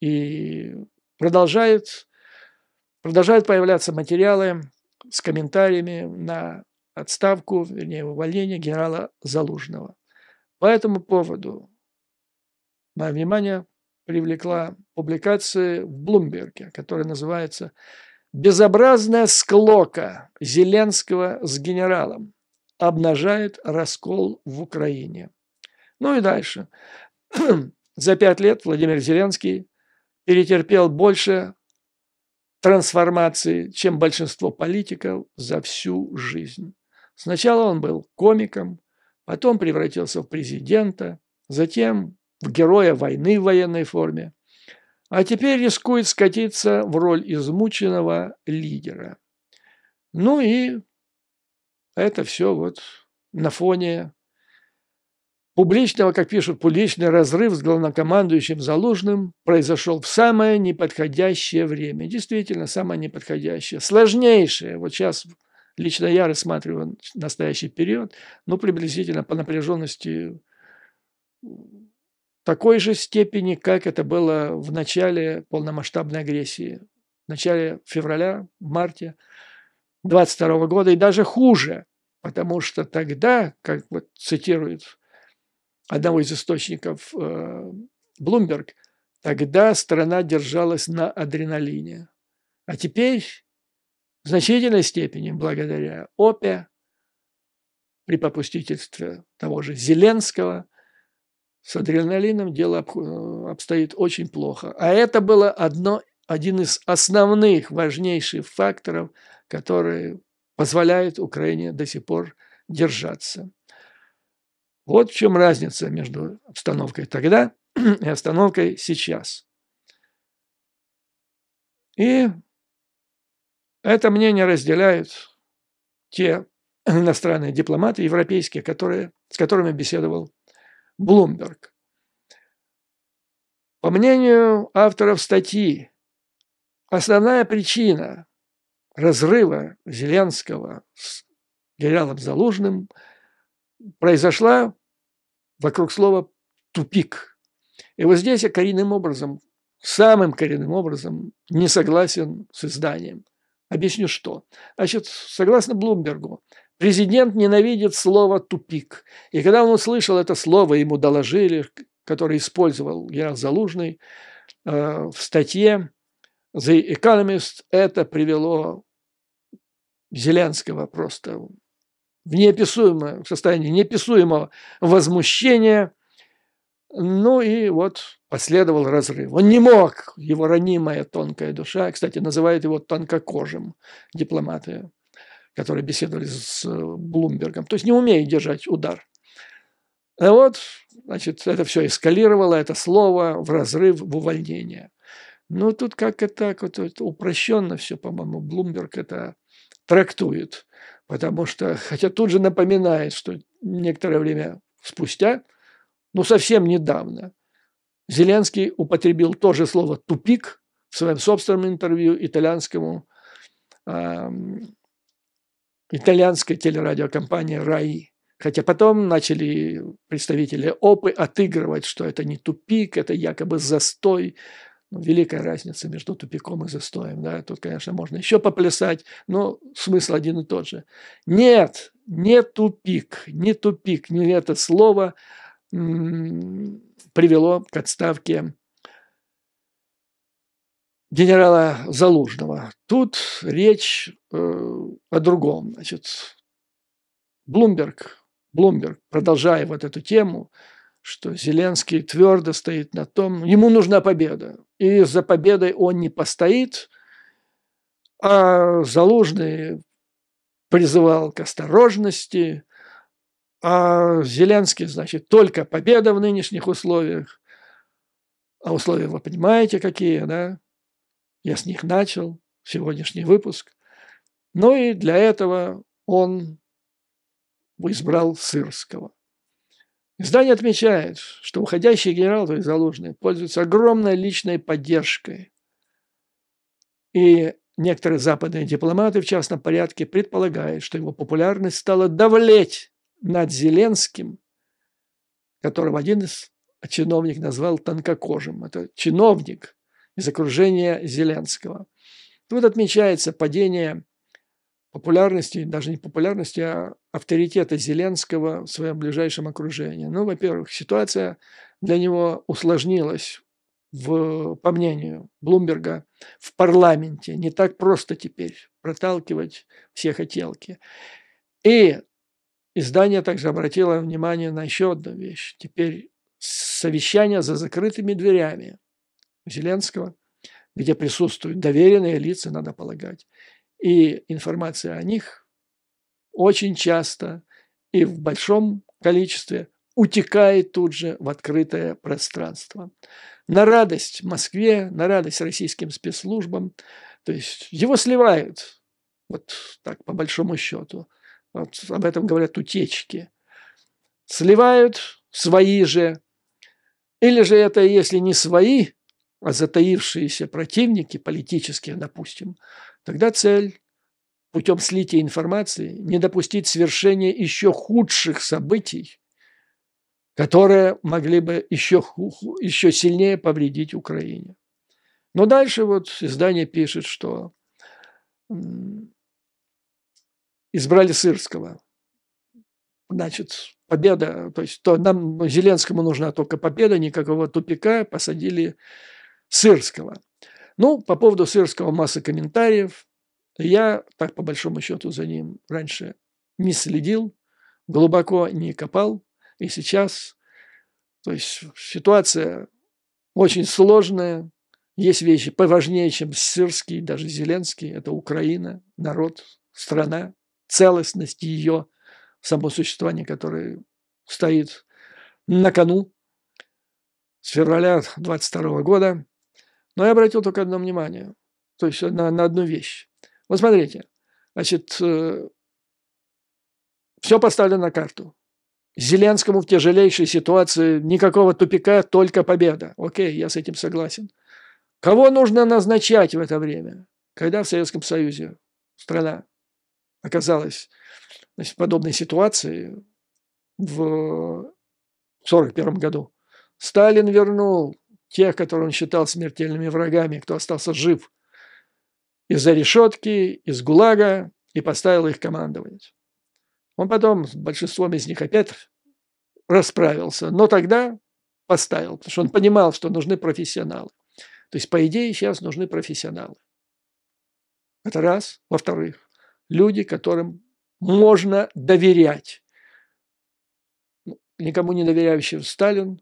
S1: и продолжает, продолжают появляться материалы с комментариями на отставку, вернее, увольнение генерала Залужного. По этому поводу мое внимание привлекла публикация в Блумберге, которая называется «Безобразная склока Зеленского с генералом» обнажает раскол в Украине. Ну и дальше. За пять лет Владимир Зеленский перетерпел больше трансформации, чем большинство политиков за всю жизнь. Сначала он был комиком, потом превратился в президента, затем в героя войны в военной форме, а теперь рискует скатиться в роль измученного лидера. Ну и а это все вот на фоне публичного, как пишут, публичный разрыв с главнокомандующим Залужным произошел в самое неподходящее время. Действительно, самое неподходящее. Сложнейшее. Вот сейчас лично я рассматриваю настоящий период, но ну, приблизительно по напряженности такой же степени, как это было в начале полномасштабной агрессии, в начале февраля, в марте 22 года и даже хуже, потому что тогда, как вот цитирует одного из источников э, Блумберг, тогда страна держалась на адреналине. А теперь в значительной степени благодаря ОПЕ, при попустительстве того же Зеленского, с адреналином дело э, обстоит очень плохо. А это было одно, один из основных, важнейших факторов, которые позволяют Украине до сих пор держаться. Вот в чем разница между обстановкой тогда и обстановкой сейчас. И это мнение разделяют те иностранные дипломаты европейские, которые, с которыми беседовал Блумберг. По мнению авторов статьи, основная причина разрыва Зеленского с генералом Залужным произошла вокруг слова «тупик». И вот здесь я коренным образом, самым коренным образом не согласен с изданием. Объясню, что. Значит, согласно Блумбергу, президент ненавидит слово «тупик». И когда он услышал это слово, ему доложили, которое использовал генерал Залужный, э, в статье The Economist это привело Зеленского просто в неописуемое, в состоянии неописуемого возмущения. Ну и вот последовал разрыв. Он не мог, его ранимая тонкая душа, кстати, называют его тонкокожим дипломаты, которые беседовали с Блумбергом, то есть не умеет держать удар. А вот, значит, это все эскалировало, это слово в разрыв, в увольнение. Ну, тут как-то так вот, вот упрощенно все, по-моему, Блумберг – это трактует. Потому что, хотя тут же напоминает, что некоторое время спустя, но совсем недавно, Зеленский употребил тоже слово «тупик» в своем собственном интервью итальянскому, э, итальянской телерадиокомпании «РАИ». Хотя потом начали представители ОПы отыгрывать, что это не тупик, это якобы застой, ну, великая разница между тупиком и застоем. Да? Тут, конечно, можно еще поплясать, но смысл один и тот же. Нет, не тупик, не тупик. Не это слово привело к отставке генерала Залужного. Тут речь э, о другом. Значит, Блумберг, Блумберг, продолжая вот эту тему, что Зеленский твердо стоит на том, ему нужна победа. И за победой он не постоит, а Залужный призывал к осторожности, а Зеленский, значит, только победа в нынешних условиях. А условия вы понимаете какие, да? Я с них начал сегодняшний выпуск. Ну и для этого он избрал Сырского. Издание отмечает, что уходящий генерал то есть заложенные, пользуются огромной личной поддержкой. И некоторые западные дипломаты в частном порядке предполагают, что его популярность стала давлеть над Зеленским, которого один из чиновник назвал тонкокожим. Это чиновник из окружения Зеленского. Тут отмечается падение популярности, даже не популярности, а авторитета Зеленского в своем ближайшем окружении. Ну, во-первых, ситуация для него усложнилась, в, по мнению Блумберга, в парламенте. Не так просто теперь проталкивать все хотелки. И издание также обратило внимание на еще одну вещь. Теперь совещание за закрытыми дверями Зеленского, где присутствуют доверенные лица, надо полагать, и информация о них – очень часто и в большом количестве утекает тут же в открытое пространство. На радость Москве, на радость российским спецслужбам, то есть его сливают, вот так по большому счету. Вот об этом говорят утечки. Сливают свои же, или же это, если не свои, а затаившиеся противники политические, допустим, тогда цель путем слития информации не допустить свершения еще худших событий, которые могли бы еще, еще сильнее повредить Украине. Но дальше вот издание пишет, что избрали Сырского. Значит, победа, то есть то нам Зеленскому нужна только победа, никакого тупика, посадили Сырского. Ну, по поводу Сырского масса комментариев. Я так по большому счету за ним раньше не следил, глубоко не копал. И сейчас, то есть ситуация очень сложная. Есть вещи поважнее, чем Сырский, даже Зеленский. Это Украина, народ, страна, целостность ее, само существование, которое стоит на кону с февраля 22 года. Но я обратил только одно внимание, то есть на, на одну вещь. Вот смотрите, значит, э, все поставлено на карту. Зеленскому в тяжелейшей ситуации никакого тупика, только победа. Окей, я с этим согласен. Кого нужно назначать в это время, когда в Советском Союзе страна оказалась значит, в подобной ситуации в 1941 году? Сталин вернул тех, которые он считал смертельными врагами, кто остался жив из-за решетки, из ГУЛАГа и поставил их командовать. Он потом с большинством из них опять расправился, но тогда поставил, потому что он понимал, что нужны профессионалы. То есть, по идее, сейчас нужны профессионалы. Это раз. Во-вторых, люди, которым можно доверять. Ну, никому не доверяющий Сталин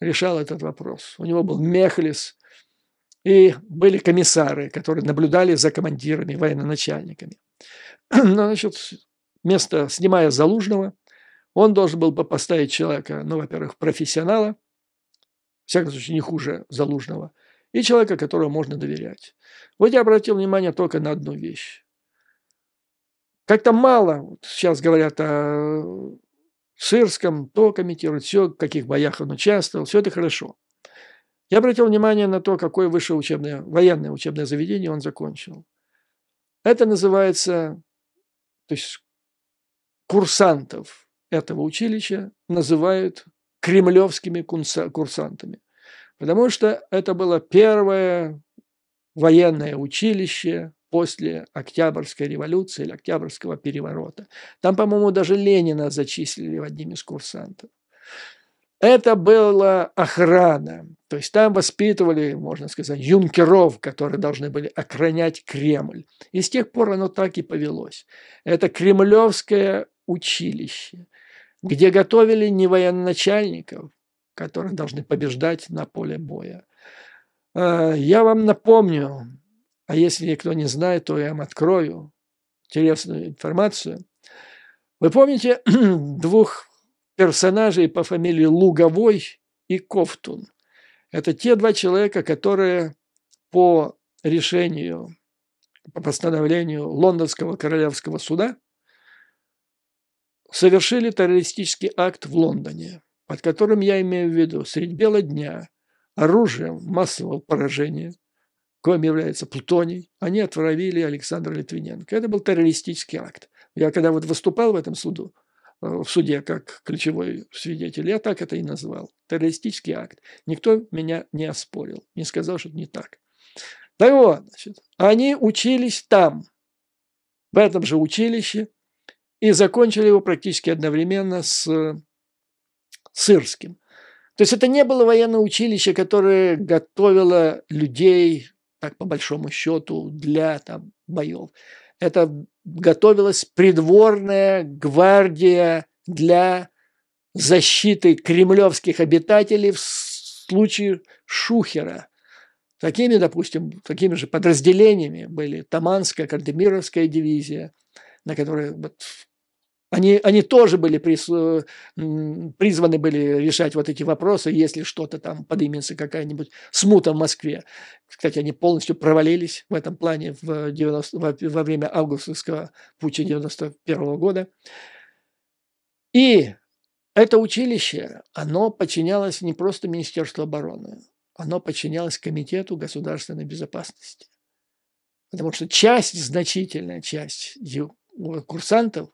S1: решал этот вопрос. У него был Мехлис, и были комиссары, которые наблюдали за командирами, военачальниками. Ну, значит, место, снимая Залужного, он должен был поставить человека, ну, во-первых, профессионала, в всяком случае, не хуже Залужного, и человека, которому можно доверять. Вот я обратил внимание только на одну вещь. Как-то мало, вот сейчас говорят о Сырском, то комментируют, все, в каких боях он участвовал, все это хорошо – я обратил внимание на то, какое высшее учебное, военное учебное заведение он закончил. Это называется, то есть курсантов этого училища называют кремлевскими курсантами, потому что это было первое военное училище после Октябрьской революции или Октябрьского переворота. Там, по-моему, даже Ленина зачислили одним из курсантов. Это была охрана. То есть там воспитывали, можно сказать, юнкеров, которые должны были охранять Кремль. И с тех пор оно так и повелось. Это кремлевское училище, где готовили не военачальников, которые должны побеждать на поле боя. А, я вам напомню, а если кто не знает, то я вам открою интересную информацию. Вы помните двух персонажей по фамилии Луговой и Ковтун. Это те два человека, которые по решению, по постановлению Лондонского королевского суда совершили террористический акт в Лондоне, под которым я имею в виду средь бела дня оружием массового поражения, коим является Плутоний, они отравили Александра Литвиненко. Это был террористический акт. Я когда вот выступал в этом суду, в суде как ключевой свидетель. Я так это и назвал. Террористический акт. Никто меня не оспорил, не сказал, что это не так. Так вот, значит, они учились там, в этом же училище, и закончили его практически одновременно с Сырским. То есть это не было военное училище, которое готовило людей, так по большому счету, для там, боев. Это готовилась придворная гвардия для защиты кремлевских обитателей в случае Шухера. Такими, допустим, такими же подразделениями были Таманская, Кардемировская дивизия, на которой вот они, они тоже были прис, э, призваны были решать вот эти вопросы, если что-то там поднимется, какая-нибудь смута в Москве. Кстати, они полностью провалились в этом плане в 90, во, во время августовского пути 91 года. И это училище, оно подчинялось не просто Министерству обороны, оно подчинялось Комитету государственной безопасности. Потому что часть, значительная часть курсантов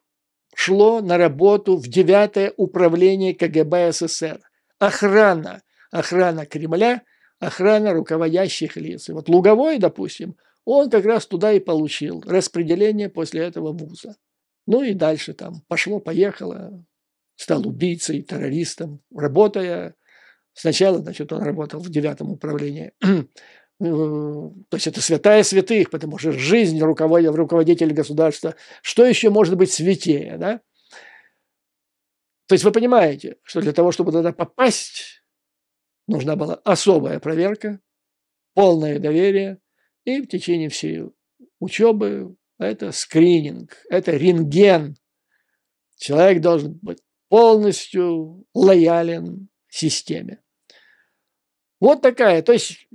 S1: шло на работу в 9 управление КГБ СССР. Охрана, охрана Кремля, охрана руководящих лиц. И вот Луговой, допустим, он как раз туда и получил распределение после этого вуза. Ну и дальше там пошло-поехало, стал убийцей, террористом, работая. Сначала, значит, он работал в девятом управлении то есть это святая святых, потому что жизнь руководитель, руководителя государства. Что еще может быть святее, да? То есть вы понимаете, что для того, чтобы туда попасть, нужна была особая проверка, полное доверие и в течение всей учебы это скрининг, это рентген. Человек должен быть полностью лоялен системе. Вот такая, то есть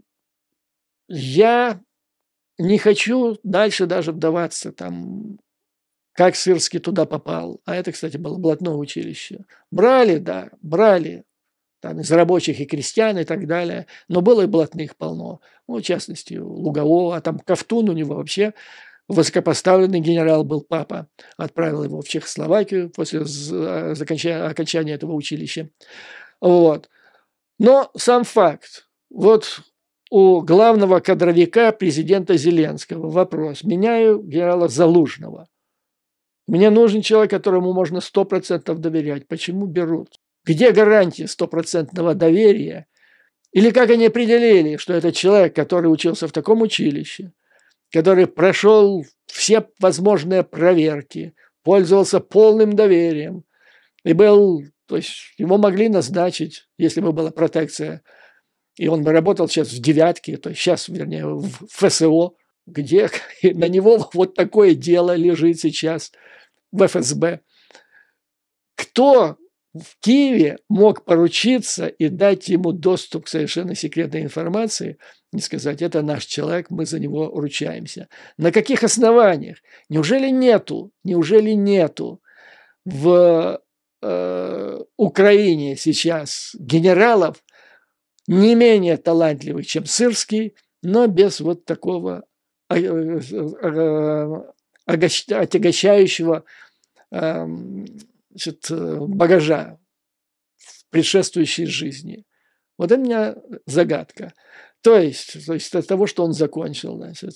S1: я не хочу дальше даже вдаваться там как Сырский туда попал. А это, кстати, было блатное училище. Брали, да, брали там, из рабочих и крестьян и так далее. Но было и блатных полно. Ну, в частности, Лугового, а там Ковтун у него вообще высокопоставленный генерал был папа. Отправил его в Чехословакию после а, окончания этого училища. Вот. Но сам факт. Вот у главного кадровика президента Зеленского вопрос. Меняю генерала Залужного. Мне нужен человек, которому можно 100% доверять. Почему берут? Где гарантия стопроцентного доверия? Или как они определили, что это человек, который учился в таком училище, который прошел все возможные проверки, пользовался полным доверием и был, то есть его могли назначить, если бы была протекция – и он работал сейчас в «девятке», то есть сейчас, вернее, в ФСО, где на него вот такое дело лежит сейчас в ФСБ. Кто в Киеве мог поручиться и дать ему доступ к совершенно секретной информации, не сказать, это наш человек, мы за него ручаемся. На каких основаниях? Неужели нету, неужели нету в э, Украине сейчас генералов, не менее талантливый, чем Сырский, но без вот такого а, э, э, э, отягощающего эм, значит, багажа в предшествующей жизни. Вот это у меня загадка. То есть, то есть от того, что он закончил, значит,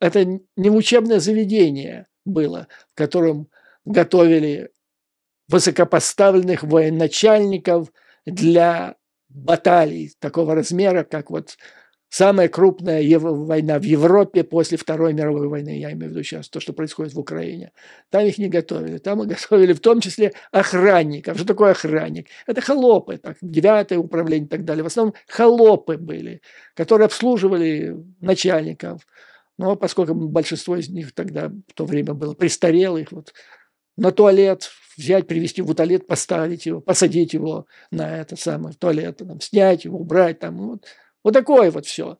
S1: это не учебное заведение было, в котором готовили высокопоставленных военачальников для баталий такого размера, как вот самая крупная ев- война в Европе после Второй мировой войны, я имею в виду сейчас то, что происходит в Украине. Там их не готовили. Там их готовили в том числе охранников. Что такое охранник? Это холопы, так, девятое управление и так далее. В основном холопы были, которые обслуживали начальников. Но поскольку большинство из них тогда в то время было престарелых, вот, на туалет взять, привести в туалет, поставить его, посадить его на это самое, в туалет, там, снять его, убрать. Там, вот. вот такое вот все.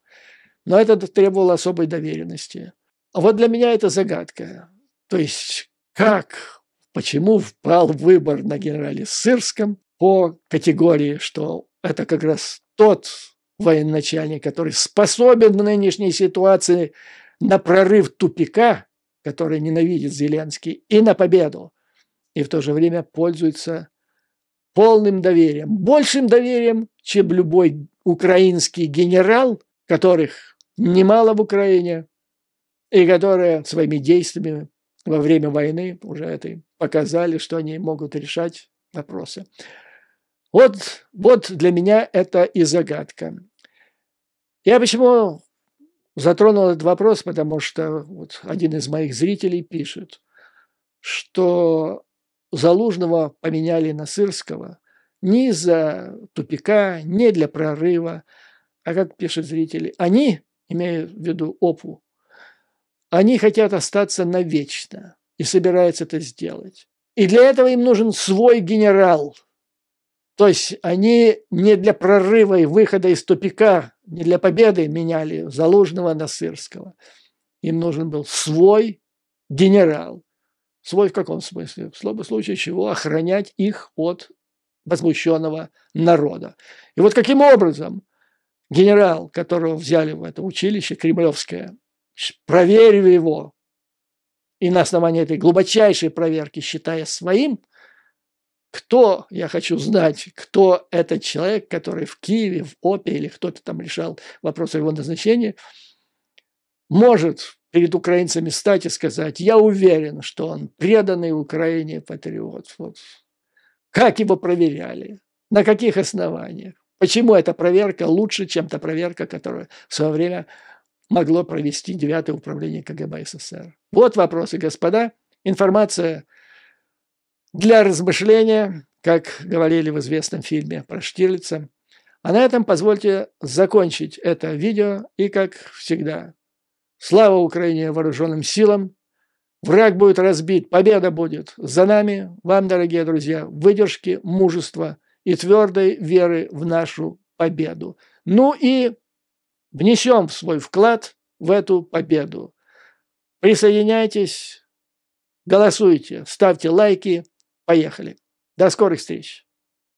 S1: Но это требовало особой доверенности. А вот для меня это загадка. То есть как, почему впал выбор на генерале Сырском по категории, что это как раз тот военачальник, который способен в нынешней ситуации на прорыв тупика, который ненавидит Зеленский, и на победу и в то же время пользуется полным доверием, большим доверием, чем любой украинский генерал, которых немало в Украине, и которые своими действиями во время войны уже этой показали, что они могут решать вопросы. Вот, вот для меня это и загадка. Я почему затронул этот вопрос, потому что вот один из моих зрителей пишет, что Залужного поменяли на Сырского не за тупика, не для прорыва, а, как пишут зрители, они, имея в виду ОПУ, они хотят остаться навечно и собираются это сделать. И для этого им нужен свой генерал. То есть они не для прорыва и выхода из тупика, не для победы меняли Залужного на Сырского. Им нужен был свой генерал – Свой в каком смысле? В случае чего? Охранять их от возмущенного народа. И вот каким образом генерал, которого взяли в это училище кремлевское, проверив его, и на основании этой глубочайшей проверки, считая своим, кто, я хочу знать, кто этот человек, который в Киеве, в ОПе или кто-то там решал вопрос о его назначении, может перед украинцами стать и сказать, я уверен, что он преданный Украине патриот. Вот. Как его проверяли? На каких основаниях? Почему эта проверка лучше, чем та проверка, которую в свое время могло провести 9 управление КГБ СССР? Вот вопросы, господа. Информация для размышления, как говорили в известном фильме про Штирлица. А на этом позвольте закончить это видео и, как всегда, Слава Украине вооруженным силам! Враг будет разбит, победа будет за нами, вам, дорогие друзья, выдержки, мужества и твердой веры в нашу победу. Ну и внесем свой вклад в эту победу. Присоединяйтесь, голосуйте, ставьте лайки. Поехали. До скорых встреч.